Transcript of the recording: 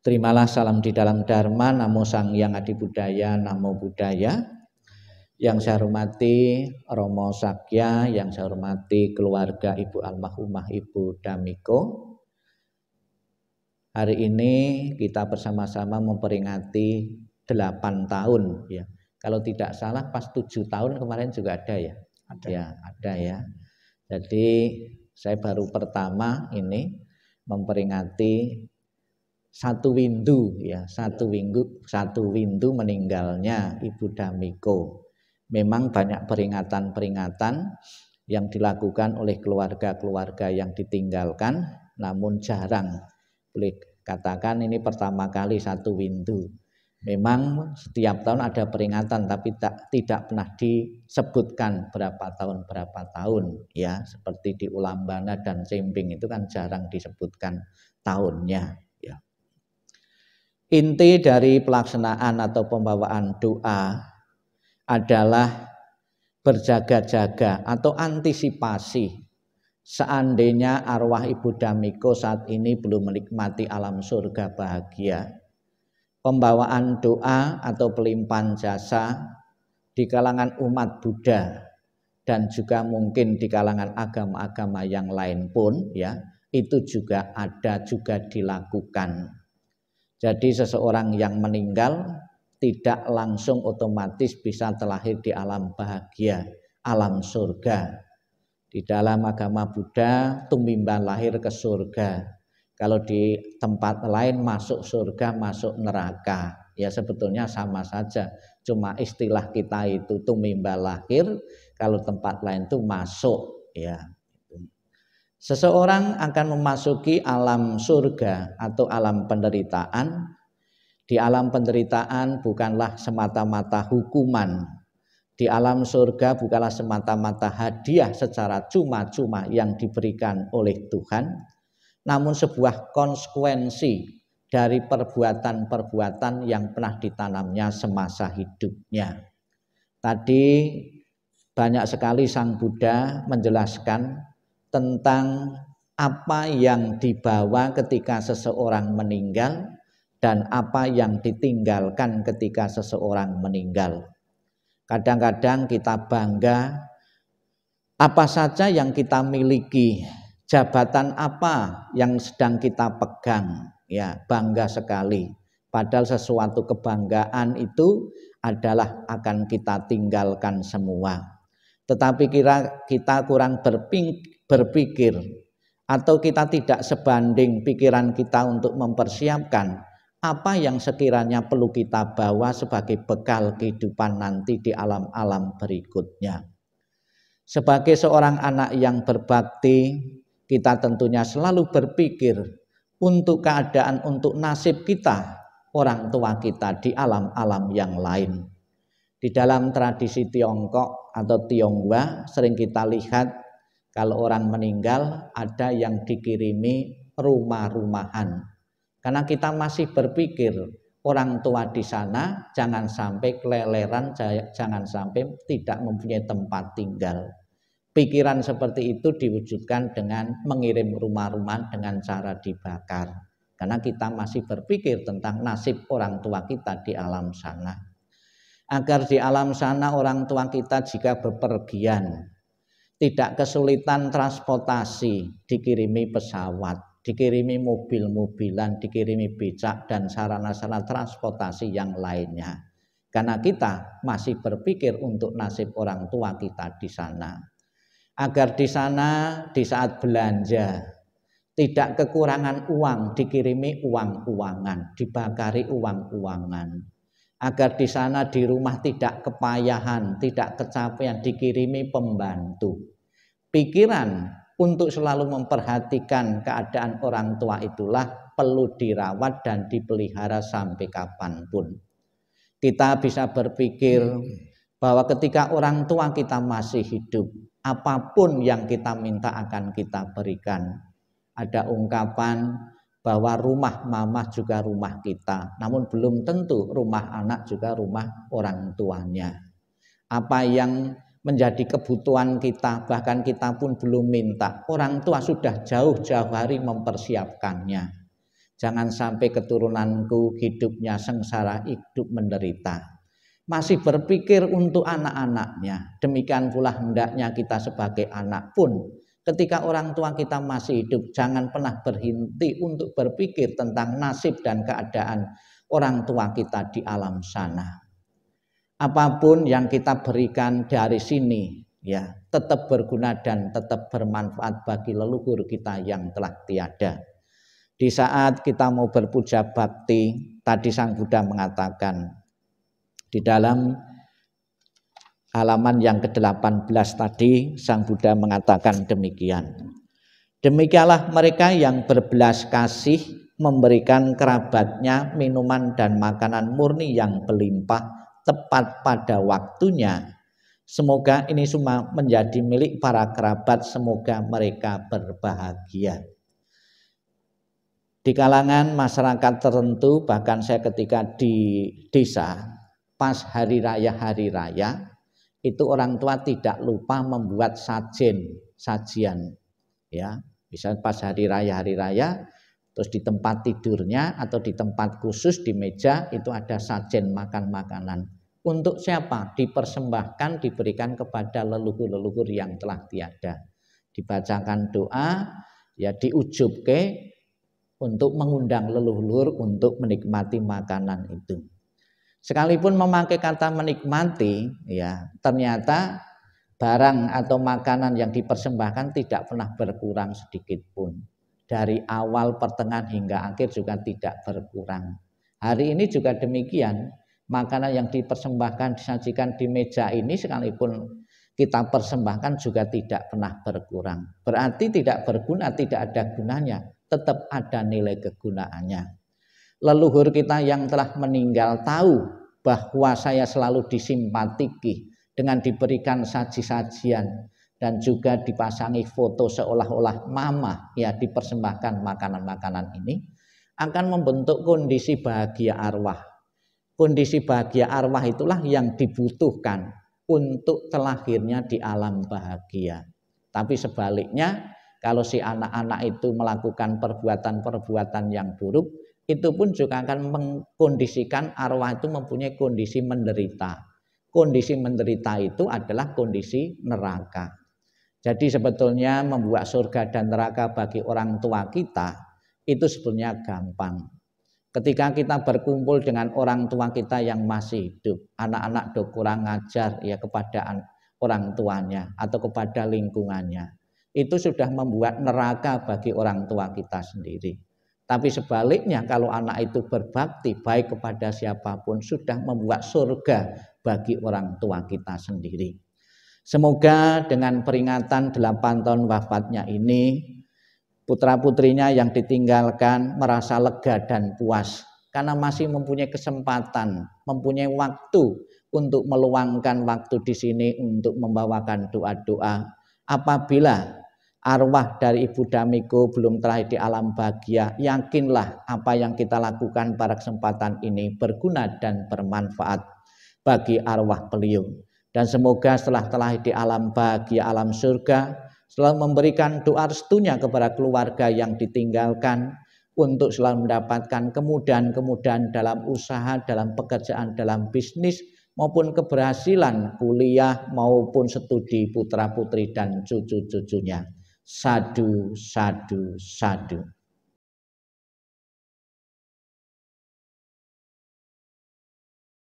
Terimalah salam di dalam Dharma, Namo Sang Yang Adi Budaya, Namo Budaya. Yang saya hormati Romo Sakya, yang saya hormati keluarga Ibu Almarhumah Ibu Damiko. Hari ini kita bersama-sama memperingati 8 tahun ya. Kalau tidak salah pas 7 tahun kemarin juga ada ya. Ada. Ya, ada ya. Jadi saya baru pertama ini memperingati satu windu ya satu minggu satu windu meninggalnya Ibu Damiko. Memang banyak peringatan-peringatan yang dilakukan oleh keluarga-keluarga yang ditinggalkan, namun jarang boleh katakan ini pertama kali satu windu. Memang setiap tahun ada peringatan tapi tak, tidak pernah disebutkan berapa tahun berapa tahun ya seperti di Ulambana dan cimbing itu kan jarang disebutkan tahunnya Inti dari pelaksanaan atau pembawaan doa adalah berjaga-jaga atau antisipasi seandainya arwah Ibu Damiko saat ini belum menikmati alam surga bahagia. Pembawaan doa atau pelimpahan jasa di kalangan umat Buddha dan juga mungkin di kalangan agama-agama yang lain pun ya itu juga ada juga dilakukan jadi seseorang yang meninggal tidak langsung otomatis bisa terlahir di alam bahagia, alam surga. Di dalam agama Buddha, tumimban lahir ke surga. Kalau di tempat lain masuk surga, masuk neraka. Ya sebetulnya sama saja, cuma istilah kita itu tumimba lahir, kalau tempat lain itu masuk. Ya, Seseorang akan memasuki alam surga atau alam penderitaan. Di alam penderitaan bukanlah semata-mata hukuman. Di alam surga bukanlah semata-mata hadiah secara cuma-cuma yang diberikan oleh Tuhan, namun sebuah konsekuensi dari perbuatan-perbuatan yang pernah ditanamnya semasa hidupnya. Tadi banyak sekali Sang Buddha menjelaskan tentang apa yang dibawa ketika seseorang meninggal dan apa yang ditinggalkan ketika seseorang meninggal. Kadang-kadang kita bangga apa saja yang kita miliki, jabatan apa yang sedang kita pegang, ya bangga sekali. Padahal sesuatu kebanggaan itu adalah akan kita tinggalkan semua. Tetapi kira kita kurang berpikir berpikir atau kita tidak sebanding pikiran kita untuk mempersiapkan apa yang sekiranya perlu kita bawa sebagai bekal kehidupan nanti di alam-alam berikutnya. Sebagai seorang anak yang berbakti, kita tentunya selalu berpikir untuk keadaan untuk nasib kita, orang tua kita di alam-alam yang lain. Di dalam tradisi Tiongkok atau Tionghoa sering kita lihat kalau orang meninggal ada yang dikirimi rumah-rumahan. Karena kita masih berpikir orang tua di sana jangan sampai keleleran, jangan sampai tidak mempunyai tempat tinggal. Pikiran seperti itu diwujudkan dengan mengirim rumah-rumah dengan cara dibakar. Karena kita masih berpikir tentang nasib orang tua kita di alam sana. Agar di alam sana orang tua kita jika bepergian tidak kesulitan transportasi, dikirimi pesawat, dikirimi mobil-mobilan, dikirimi becak dan sarana-sarana transportasi yang lainnya. Karena kita masih berpikir untuk nasib orang tua kita di sana. Agar di sana di saat belanja tidak kekurangan uang, dikirimi uang-uangan, dibakari uang-uangan agar di sana di rumah tidak kepayahan, tidak kecapean, dikirimi pembantu. Pikiran untuk selalu memperhatikan keadaan orang tua itulah perlu dirawat dan dipelihara sampai kapanpun. Kita bisa berpikir bahwa ketika orang tua kita masih hidup, apapun yang kita minta akan kita berikan. Ada ungkapan bahwa rumah mama juga rumah kita, namun belum tentu rumah anak juga rumah orang tuanya. Apa yang menjadi kebutuhan kita, bahkan kita pun belum minta, orang tua sudah jauh-jauh hari mempersiapkannya. Jangan sampai keturunanku hidupnya sengsara, hidup menderita. Masih berpikir untuk anak-anaknya, demikian pula hendaknya kita sebagai anak pun Ketika orang tua kita masih hidup, jangan pernah berhenti untuk berpikir tentang nasib dan keadaan orang tua kita di alam sana. Apapun yang kita berikan dari sini, ya tetap berguna dan tetap bermanfaat bagi leluhur kita yang telah tiada. Di saat kita mau berpuja bakti, tadi Sang Buddha mengatakan di dalam halaman yang ke-18 tadi Sang Buddha mengatakan demikian. Demikianlah mereka yang berbelas kasih memberikan kerabatnya minuman dan makanan murni yang berlimpah tepat pada waktunya. Semoga ini semua menjadi milik para kerabat, semoga mereka berbahagia. Di kalangan masyarakat tertentu, bahkan saya ketika di desa, pas hari raya-hari raya, itu orang tua tidak lupa membuat sajen, sajian. Ya, bisa pas hari raya hari raya terus di tempat tidurnya atau di tempat khusus di meja itu ada sajen makan makanan. Untuk siapa? Dipersembahkan, diberikan kepada leluhur-leluhur yang telah tiada. Dibacakan doa, ya ke untuk mengundang leluhur untuk menikmati makanan itu. Sekalipun memakai kata menikmati, ya ternyata barang atau makanan yang dipersembahkan tidak pernah berkurang sedikit pun. Dari awal, pertengahan hingga akhir juga tidak berkurang. Hari ini juga demikian, makanan yang dipersembahkan disajikan di meja ini sekalipun kita persembahkan juga tidak pernah berkurang. Berarti tidak berguna, tidak ada gunanya, tetap ada nilai kegunaannya leluhur kita yang telah meninggal tahu bahwa saya selalu disimpatiki dengan diberikan saji-sajian dan juga dipasangi foto seolah-olah mama ya dipersembahkan makanan-makanan ini akan membentuk kondisi bahagia arwah. Kondisi bahagia arwah itulah yang dibutuhkan untuk terlahirnya di alam bahagia. Tapi sebaliknya kalau si anak-anak itu melakukan perbuatan-perbuatan yang buruk itu pun juga akan mengkondisikan arwah itu mempunyai kondisi menderita. Kondisi menderita itu adalah kondisi neraka. Jadi sebetulnya membuat surga dan neraka bagi orang tua kita itu sebetulnya gampang. Ketika kita berkumpul dengan orang tua kita yang masih hidup, anak-anak do kurang ngajar ya kepada orang tuanya atau kepada lingkungannya, itu sudah membuat neraka bagi orang tua kita sendiri. Tapi sebaliknya kalau anak itu berbakti baik kepada siapapun sudah membuat surga bagi orang tua kita sendiri. Semoga dengan peringatan 8 tahun wafatnya ini putra-putrinya yang ditinggalkan merasa lega dan puas karena masih mempunyai kesempatan, mempunyai waktu untuk meluangkan waktu di sini untuk membawakan doa-doa apabila arwah dari ibu Damiko belum terakhir di alam bahagia, yakinlah apa yang kita lakukan pada kesempatan ini berguna dan bermanfaat bagi arwah beliau. Dan semoga setelah telah di alam bahagia alam surga, selalu memberikan doa restunya kepada keluarga yang ditinggalkan untuk selalu mendapatkan kemudahan-kemudahan dalam usaha, dalam pekerjaan, dalam bisnis, maupun keberhasilan kuliah maupun studi putra-putri dan cucu-cucunya sadu, sadu, sadu.